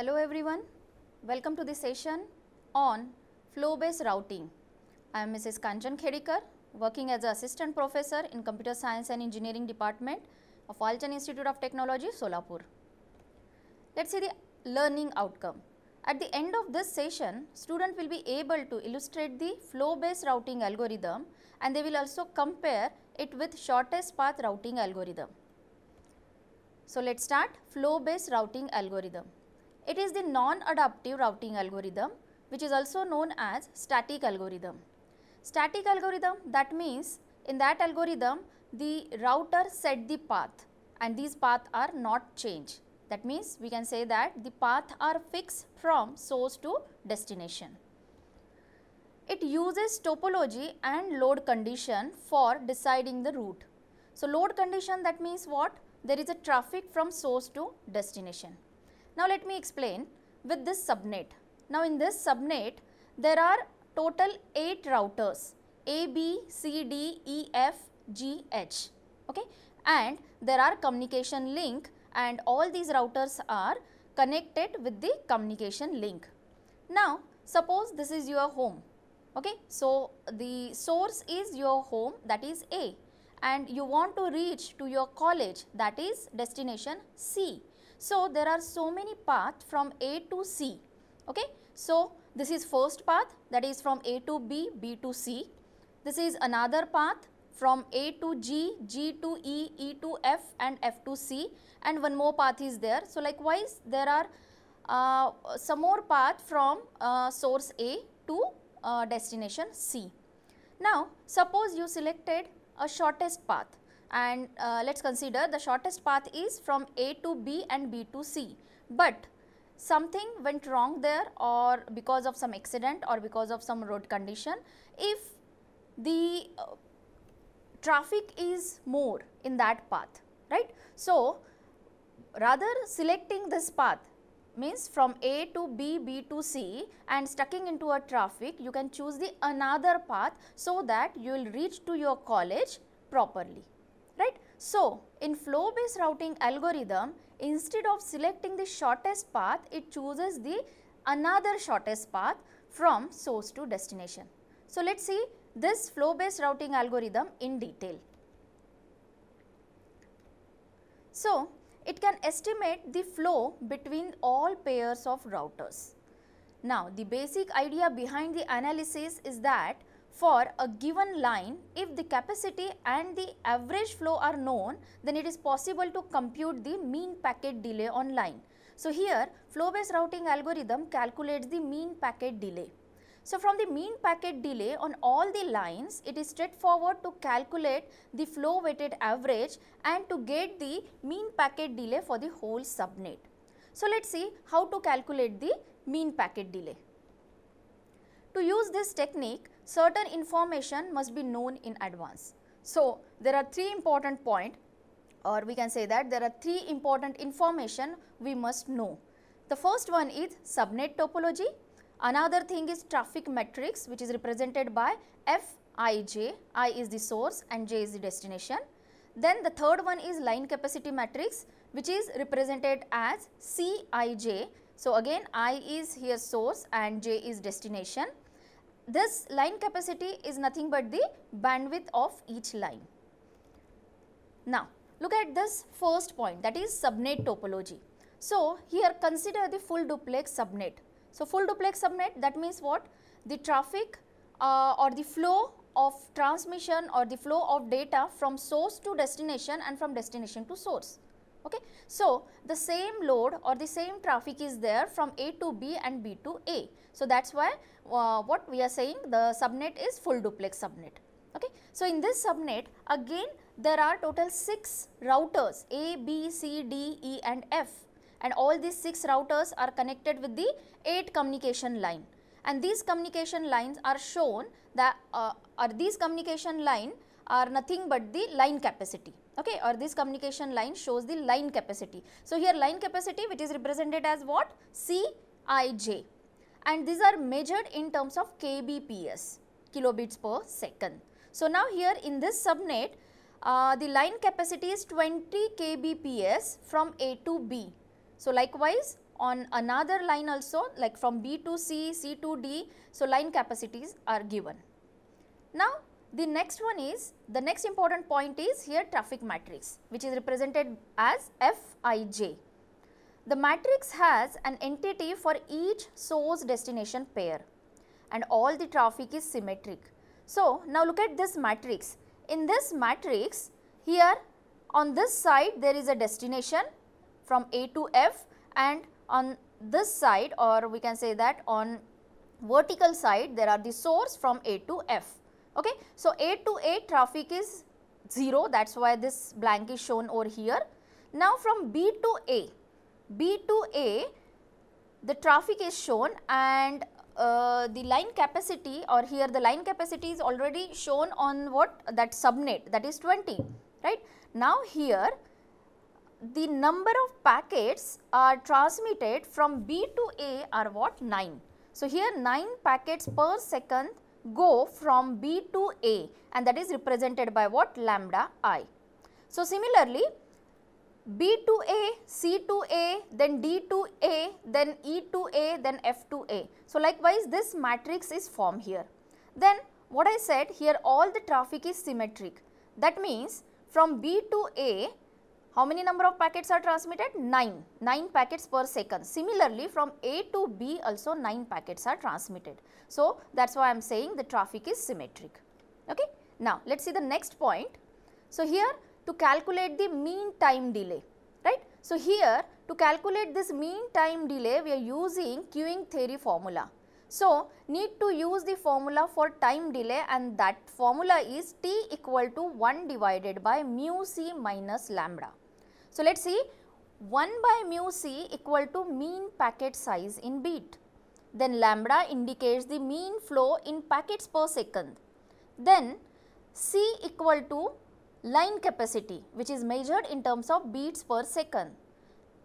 Hello everyone, welcome to this session on flow based routing. I am Mrs. Kanjan Khedikar working as assistant professor in computer science and engineering department of Alchan Institute of Technology, Solapur. Let's see the learning outcome. At the end of this session, student will be able to illustrate the flow based routing algorithm and they will also compare it with shortest path routing algorithm. So, let us start flow based routing algorithm. It is the non-adaptive routing algorithm which is also known as static algorithm. Static algorithm that means in that algorithm the router set the path and these path are not changed. That means we can say that the path are fixed from source to destination. It uses topology and load condition for deciding the route. So, load condition that means what? There is a traffic from source to destination. Now let me explain with this subnet. Now in this subnet, there are total 8 routers A, B, C, D, E, F, G, H. Okay? And there are communication link and all these routers are connected with the communication link. Now suppose this is your home. Okay? So the source is your home that is A and you want to reach to your college that is destination C. So there are so many paths from A to C. Okay. So this is first path that is from A to B, B to C. This is another path from A to G, G to E, E to F and F to C and one more path is there. So likewise there are uh, some more path from uh, source A to uh, destination C. Now suppose you selected a shortest path and uh, let us consider the shortest path is from A to B and B to C. But something went wrong there or because of some accident or because of some road condition, if the uh, traffic is more in that path, right. So, rather selecting this path means from A to B, B to C and stucking into a traffic, you can choose the another path so that you will reach to your college properly. So, in flow based routing algorithm, instead of selecting the shortest path, it chooses the another shortest path from source to destination. So, let us see this flow based routing algorithm in detail. So, it can estimate the flow between all pairs of routers. Now, the basic idea behind the analysis is that for a given line if the capacity and the average flow are known then it is possible to compute the mean packet delay on line. So here flow based routing algorithm calculates the mean packet delay. So from the mean packet delay on all the lines it is straightforward to calculate the flow weighted average and to get the mean packet delay for the whole subnet. So let's see how to calculate the mean packet delay. To use this technique certain information must be known in advance. So, there are three important point or we can say that there are three important information we must know. The first one is subnet topology, another thing is traffic matrix which is represented by F i j, i is the source and j is the destination. Then the third one is line capacity matrix which is represented as C i j. So, again i is here source and j is destination this line capacity is nothing but the bandwidth of each line. Now, look at this first point that is subnet topology. So, here consider the full duplex subnet. So, full duplex subnet that means what? The traffic uh, or the flow of transmission or the flow of data from source to destination and from destination to source. Okay. So, the same load or the same traffic is there from A to B and B to A. So, that is why uh, what we are saying the subnet is full duplex subnet. Okay. So, in this subnet again there are total 6 routers A, B, C, D, E and F and all these 6 routers are connected with the 8 communication line and these communication lines are shown that uh, are these communication line are nothing but the line capacity okay or this communication line shows the line capacity. So, here line capacity which is represented as what Cij and these are measured in terms of kbps kilobits per second. So, now here in this subnet uh, the line capacity is 20 kbps from A to B. So, likewise on another line also like from B to C, C to D. So, line capacities are given. Now, the next one is, the next important point is here traffic matrix which is represented as Fij. The matrix has an entity for each source destination pair and all the traffic is symmetric. So, now look at this matrix. In this matrix, here on this side there is a destination from A to F and on this side or we can say that on vertical side there are the source from A to F. Okay. So, 8 to 8 traffic is 0 that is why this blank is shown over here. Now, from B to A, B to A the traffic is shown and uh, the line capacity or here the line capacity is already shown on what that subnet that is 20 right. Now, here the number of packets are transmitted from B to A are what 9. So, here 9 packets per second go from B to A and that is represented by what lambda i. So, similarly B to A, C to A, then D to A, then E to A, then F to A. So, likewise this matrix is formed here. Then what I said here all the traffic is symmetric. That means from B to A how many number of packets are transmitted? 9. 9 packets per second. Similarly, from A to B also 9 packets are transmitted. So, that is why I am saying the traffic is symmetric. Okay. Now, let us see the next point. So, here to calculate the mean time delay, right. So, here to calculate this mean time delay, we are using queuing theory formula. So, need to use the formula for time delay and that formula is T equal to 1 divided by mu C minus lambda. So, let us see 1 by mu c equal to mean packet size in bit. Then lambda indicates the mean flow in packets per second. Then c equal to line capacity which is measured in terms of beats per second.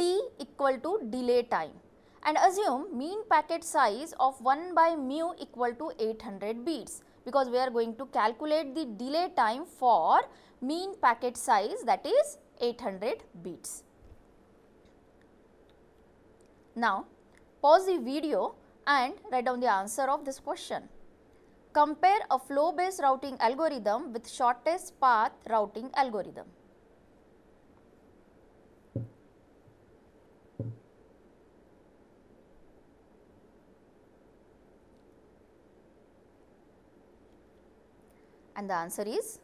t equal to delay time and assume mean packet size of 1 by mu equal to 800 beats because we are going to calculate the delay time for mean packet size that is 800 beats. Now, pause the video and write down the answer of this question. Compare a flow-based routing algorithm with shortest path routing algorithm. And the answer is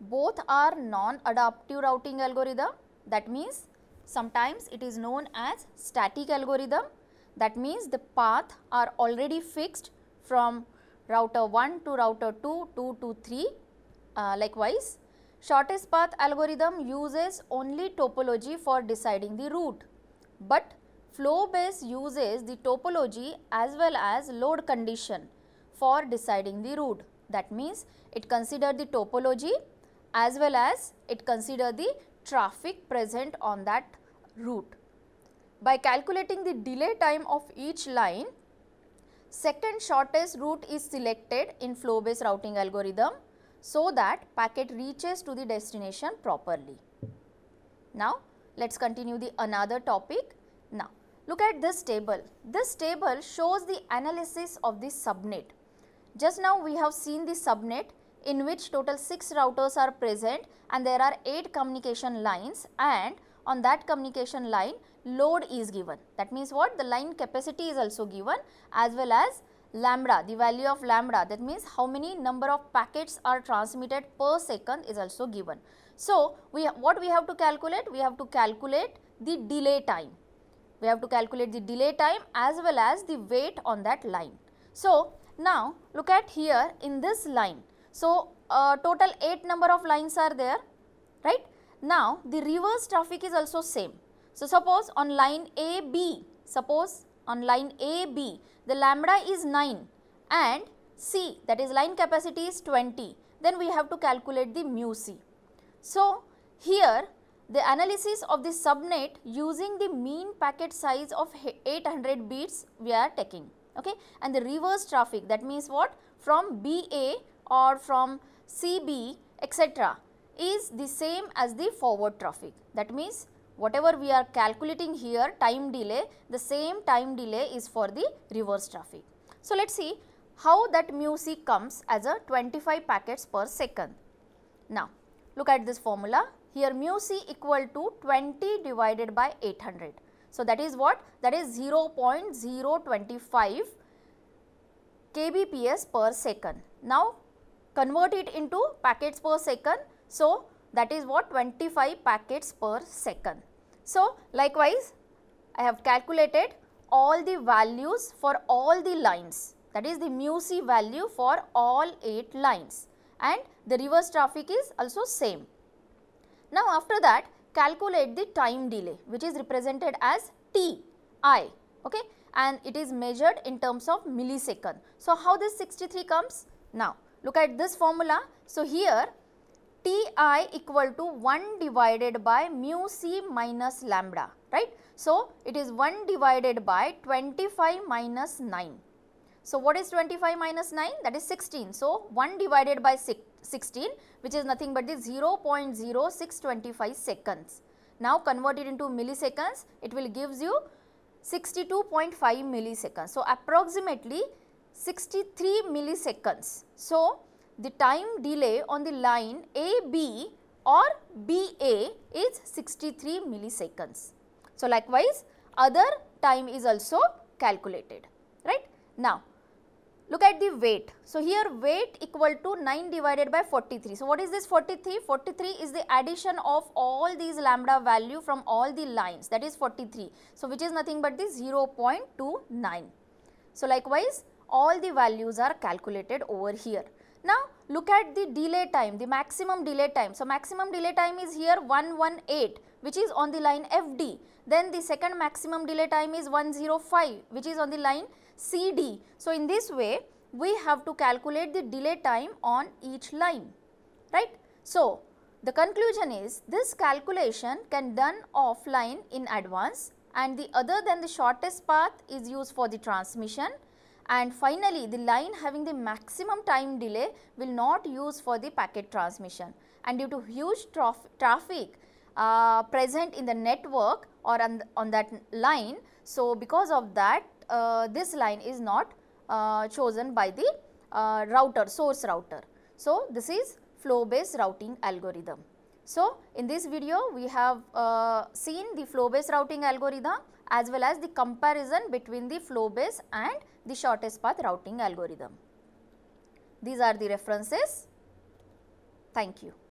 both are non-adaptive routing algorithm. That means sometimes it is known as static algorithm. That means the path are already fixed from router 1 to router 2, 2 to 3 uh, likewise. Shortest path algorithm uses only topology for deciding the route. But flow base uses the topology as well as load condition for deciding the route. That means it considers the topology as well as it consider the traffic present on that route. By calculating the delay time of each line, second shortest route is selected in flow based routing algorithm so that packet reaches to the destination properly. Now, let us continue the another topic. Now, look at this table. This table shows the analysis of the subnet. Just now we have seen the subnet in which total 6 routers are present and there are 8 communication lines and on that communication line load is given. That means what? The line capacity is also given as well as lambda, the value of lambda that means how many number of packets are transmitted per second is also given. So, we what we have to calculate? We have to calculate the delay time. We have to calculate the delay time as well as the weight on that line. So, now look at here in this line so, uh, total 8 number of lines are there, right. Now, the reverse traffic is also same. So, suppose on line AB, suppose on line AB, the lambda is 9 and C that is line capacity is 20, then we have to calculate the mu C. So, here the analysis of the subnet using the mean packet size of 800 bits we are taking okay and the reverse traffic that means what from BA or from CB etc. is the same as the forward traffic. That means whatever we are calculating here time delay the same time delay is for the reverse traffic. So, let us see how that mu c comes as a 25 packets per second. Now, look at this formula here mu c equal to 20 divided by 800. So, that is what that is 0 0.025 kbps per second. Now, convert it into packets per second. So, that is what 25 packets per second. So, likewise I have calculated all the values for all the lines that is the mu c value for all 8 lines and the reverse traffic is also same. Now, after that calculate the time delay which is represented as t i okay and it is measured in terms of millisecond. So, how this 63 comes? Now, Look at this formula. So, here Ti equal to 1 divided by mu c minus lambda, right. So, it is 1 divided by 25 minus 9. So, what is 25 minus 9? That is 16. So, 1 divided by 16 which is nothing but the 0 0.0625 seconds. Now, convert it into milliseconds, it will gives you 62.5 milliseconds. So, approximately 63 milliseconds. So, the time delay on the line AB or BA is 63 milliseconds. So, likewise other time is also calculated right. Now, look at the weight. So, here weight equal to 9 divided by 43. So, what is this 43? 43 is the addition of all these lambda value from all the lines that is 43. So, which is nothing but the 0.29. So, likewise all the values are calculated over here. Now look at the delay time, the maximum delay time. So maximum delay time is here 118 which is on the line FD. Then the second maximum delay time is 105 which is on the line CD. So in this way we have to calculate the delay time on each line, right? So the conclusion is this calculation can done offline in advance and the other than the shortest path is used for the transmission and finally, the line having the maximum time delay will not use for the packet transmission. And due to huge traffic uh, present in the network or on, on that line, so because of that, uh, this line is not uh, chosen by the uh, router, source router. So, this is flow based routing algorithm. So, in this video we have uh, seen the flow based routing algorithm as well as the comparison between the flow based and the shortest path routing algorithm. These are the references. Thank you.